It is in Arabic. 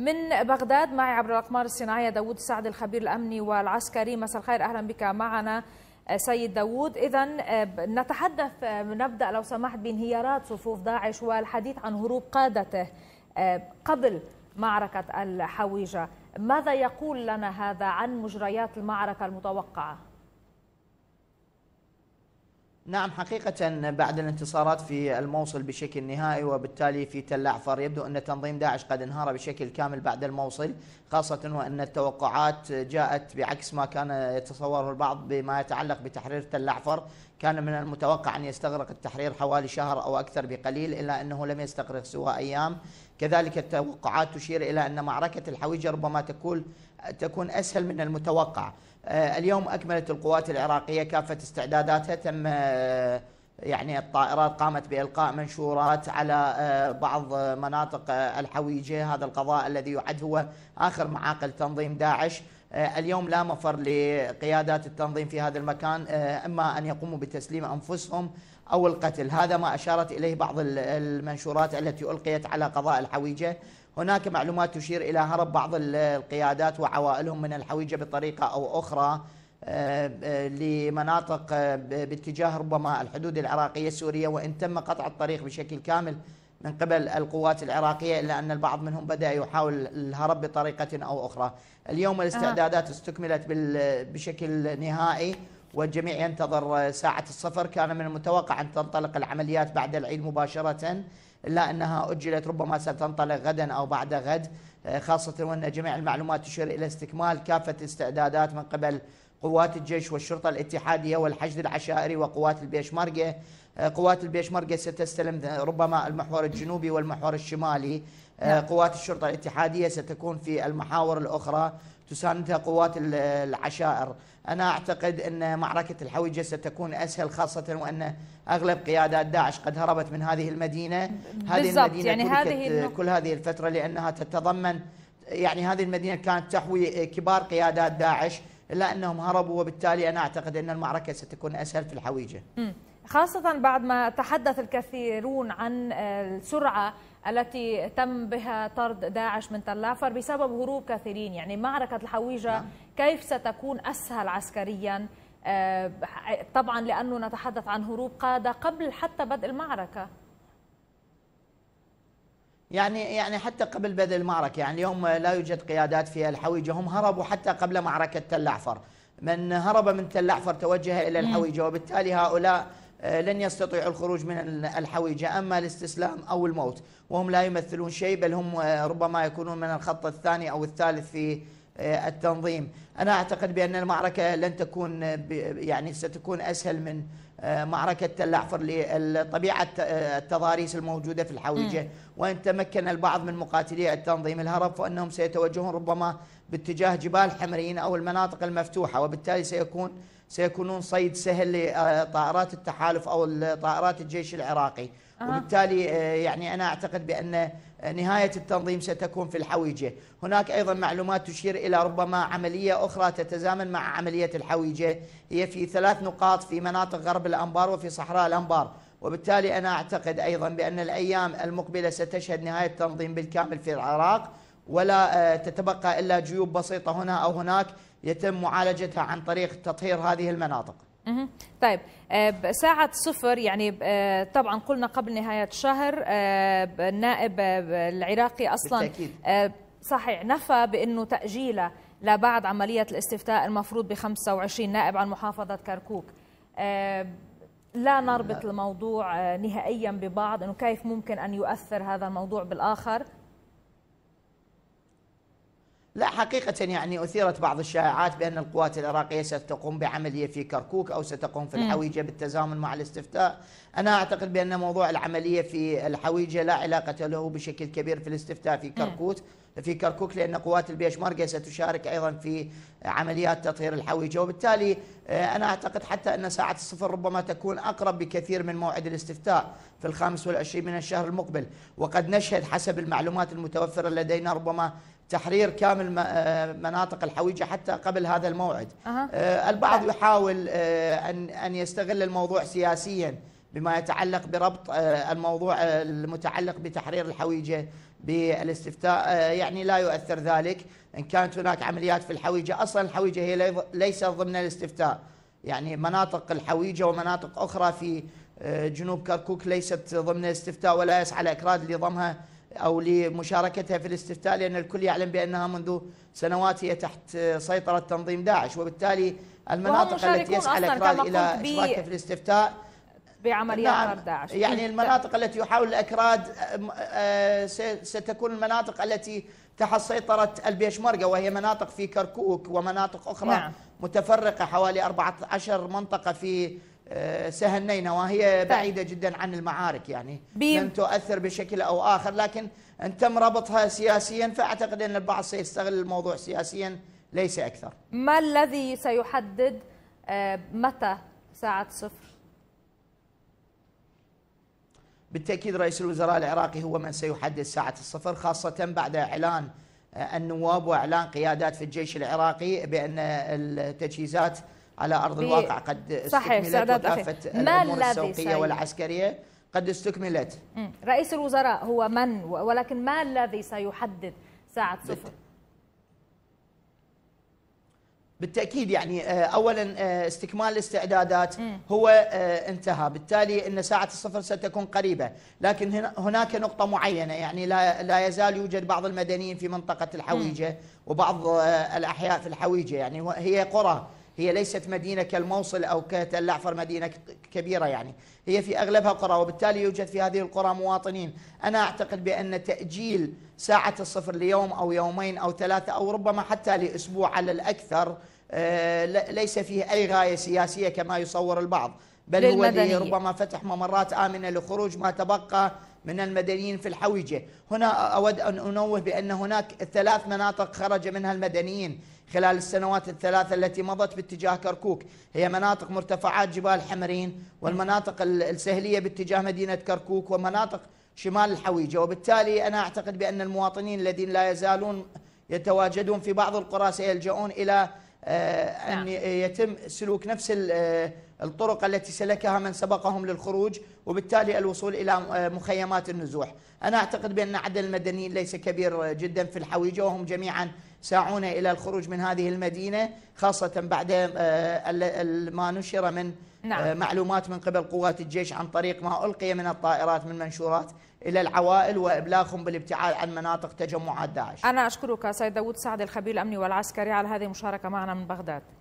من بغداد معي عبر الأقمار الصناعية داوود سعد الخبير الأمني والعسكري مساء الخير أهلا بك معنا آه، سيد داوود إذا آه، نتحدث آه، نبدأ لو سمحت بانهيارات صفوف داعش والحديث عن هروب قادته قبل معركة الحويجة ماذا يقول لنا هذا عن مجريات المعركة المتوقعة؟ نعم حقيقة بعد الانتصارات في الموصل بشكل نهائي وبالتالي في تل عفر يبدو أن تنظيم داعش قد انهار بشكل كامل بعد الموصل خاصة وأن التوقعات جاءت بعكس ما كان يتصوره البعض بما يتعلق بتحرير تل عفر كان من المتوقع أن يستغرق التحرير حوالي شهر أو أكثر بقليل إلا أنه لم يستغرق سوى أيام كذلك التوقعات تشير إلى أن معركة الحويجة ربما تكون تكون أسهل من المتوقع آه، اليوم أكملت القوات العراقية كافة استعداداتها تم آه، يعني الطائرات قامت بإلقاء منشورات على آه، بعض مناطق الحويجة هذا القضاء الذي يعد هو آخر معاقل تنظيم داعش اليوم لا مفر لقيادات التنظيم في هذا المكان اما ان يقوموا بتسليم انفسهم أو القتل هذا ما أشارت إليه بعض المنشورات التي ألقيت على قضاء الحويجة هناك معلومات تشير إلى هرب بعض القيادات وعوائلهم من الحويجة بطريقة أو أخرى آه، آه، لمناطق آه، باتجاه ربما الحدود العراقية السورية وإن تم قطع الطريق بشكل كامل من قبل القوات العراقية إلا أن البعض منهم بدأ يحاول الهرب بطريقة أو أخرى اليوم الاستعدادات استكملت بشكل نهائي والجميع ينتظر ساعة الصفر كان من المتوقع أن تنطلق العمليات بعد العيد مباشرة إلا أنها أجلت ربما ستنطلق غدا أو بعد غد خاصة وأن جميع المعلومات تشير إلى استكمال كافة الاستعدادات من قبل قوات الجيش والشرطة الاتحادية والحشد العشائري وقوات البيشمركة آه، قوات البيشمركة ستستلم ربما المحور الجنوبي والمحور الشمالي آه، نعم. قوات الشرطة الاتحادية ستكون في المحاور الأخرى تساندها قوات العشائر أنا أعتقد أن معركة الحويجة ستكون أسهل خاصة وأن أغلب قيادات داعش قد هربت من هذه المدينة هذه المدينة يعني هذه كل هذه الفترة لأنها تتضمن يعني هذه المدينة كانت تحوي كبار قيادات داعش إلا أنهم هربوا وبالتالي أنا أعتقد أن المعركة ستكون أسهل في الحويجة خاصة بعد ما تحدث الكثيرون عن السرعة التي تم بها طرد داعش من تلافر بسبب هروب كثيرين يعني معركة الحويجة نعم. كيف ستكون أسهل عسكريا آه، طبعا لأنه نتحدث عن هروب قادة قبل حتى بدء المعركة يعني يعني حتى قبل بدء المعركة يعني اليوم لا يوجد قيادات في الحويجة هم هربوا حتى قبل معركة تل أحفر من هرب من تل أحفر توجه إلى الحويجة وبالتالي هؤلاء آه، لن يستطيعوا الخروج من الحويجة أما الاستسلام أو الموت وهم لا يمثلون شيء بل هم آه، ربما يكونون من الخط الثاني أو الثالث في آه، التنظيم أنا أعتقد بأن المعركة لن تكون يعني ستكون أسهل من معركة تل أحفر لطبيعة التضاريس الموجودة في الحويجة وإن تمكن البعض من مقاتلي التنظيم الهرب فإنهم سيتوجهون ربما باتجاه جبال حمرين أو المناطق المفتوحة وبالتالي سيكون سيكونون صيد سهل لطائرات التحالف أو طائرات الجيش العراقي آه. وبالتالي آه، يعني أنا أعتقد بأن نهاية التنظيم ستكون في الحويجة هناك أيضا معلومات تشير إلى ربما عملية أخرى تتزامن مع عملية الحويجة هي في ثلاث نقاط في مناطق غرب الأنبار وفي صحراء الأنبار وبالتالي أنا أعتقد أيضا بأن الأيام المقبلة ستشهد نهاية التنظيم بالكامل في العراق ولا آه، تتبقى إلا جيوب بسيطة هنا أو هناك يتم معالجتها عن طريق تطهير هذه المناطق طيب آه، ساعة صفر يعني آه، طبعا قلنا قبل نهاية الشهر النائب العراقي أصلا بالتأكيد. صحيح نفى بأنه تأجيله لبعد عملية الاستفتاء المفروض ب 25 نائب عن محافظة كركوك لا نربط الموضوع نهائيا ببعض أنه كيف ممكن أن يؤثر هذا الموضوع بالآخر لا حقيقة يعني أثيرت بعض الشائعات بأن القوات العراقية ستقوم بعملية في كركوك أو ستقوم في الحويجة بالتزامن مع الاستفتاء أنا أعتقد بأن موضوع العملية في الحويجة لا علاقة له بشكل كبير في الاستفتاء في كركوك في كركوك لأن قوات البيشمركة ستشارك أيضا في عمليات تطهير الحويجة وبالتالي آه، أنا أعتقد حتى أن ساعة الصفر ربما تكون أقرب بكثير من موعد الاستفتاء في الخامس والعشرين من الشهر المقبل وقد نشهد حسب المعلومات المتوفرة لدينا ربما تحرير كامل آه، مناطق الحويجه حتى قبل هذا الموعد أه. البعض يحاول آه، ان ان يستغل الموضوع سياسيا بما يتعلق بربط آه، الموضوع المتعلق بتحرير الحويجه بالاستفتاء يعني لا يؤثر ذلك ان كانت هناك عمليات في الحويجه اصلا الحويجه هي ليست ضمن الاستفتاء يعني مناطق الحويجه ومناطق اخرى في جنوب كركوك ليست ضمن الاستفتاء ولا يسعى الاكراد لضمها أو لمشاركتها في الاستفتاء لأن الكل يعلم بأنها منذ سنوات هي تحت سيطرة تنظيم داعش وبالتالي المناطق التي يسعى الأكراد إلى إشراكها في الاستفتاء بعمليات نعم داعش يعني إيه، المناطق التي يحاول الأكراد آه، ستكون المناطق التي تحت سيطرة البيشمركة وهي مناطق في كركوك ومناطق أخرى نعم. متفرقة حوالي 14 منطقة في آه، سهنينا وهي طيب. بعيدة جدا عن المعارك يعني لم لن تؤثر بشكل أو آخر لكن أن تم ربطها سياسيا فأعتقد أن البعض سيستغل الموضوع سياسيا ليس أكثر ما الذي سيحدد آه، متى ساعة صفر؟ بالتأكيد رئيس الوزراء العراقي هو من سيحدد ساعة الصفر خاصة بعد إعلان آه، النواب وإعلان قيادات في الجيش العراقي بأن التجهيزات على أرض الواقع قد صحيح استكملت كافه الأمور السوقية والعسكرية قد استكملت رئيس الوزراء هو من ولكن ما الذي سيحدد ساعة صفر؟ بالتاكيد يعني آه، اولا آه، استكمال الاستعدادات هو آه، انتهى بالتالي ان ساعه الصفر ستكون قريبه لكن هناك نقطه معينه يعني لا لا يزال يوجد بعض المدنيين في منطقه الحويجه وبعض الاحياء في الحويجه يعني هي قرى هي ليست مدينة كالموصل أو كتل مدينة كبيرة يعني هي في أغلبها قرى وبالتالي يوجد في هذه القرى مواطنين أنا أعتقد بأن تأجيل ساعة الصفر ليوم أو يومين أو ثلاثة أو ربما حتى لأسبوع على الأكثر آه، ليس فيه أي غاية سياسية كما يصور البعض بل هو ربما فتح ممرات آمنة لخروج ما تبقى من المدنيين في الحويجة هنا أود أن أنوه بأن هناك ثلاث مناطق خرج منها المدنيين خلال السنوات الثلاثة التي مضت باتجاه كركوك هي مناطق مرتفعات جبال حمرين والمناطق السهلية باتجاه مدينة كركوك ومناطق شمال الحويجة وبالتالي أنا أعتقد بأن المواطنين الذين لا يزالون يتواجدون في بعض القرى سيلجؤون إلى آه، أن نعم. يتم سلوك نفس آه، الطرق التي سلكها من سبقهم للخروج وبالتالي الوصول إلى آه، مخيمات النزوح أنا أعتقد بأن عدد المدنيين ليس كبير جدا في الحويجة وهم جميعا ساعون إلى الخروج من هذه المدينة خاصة بعد آه، ما نشر من آه، نعم. معلومات من قبل قوات الجيش عن طريق ما ألقي من الطائرات من منشورات إلى العوائل وإبلاغهم بالابتعاد عن مناطق تجمعات داعش أنا أشكرك سيد داود سعد الخبير الأمني والعسكري على هذه المشاركة معنا من بغداد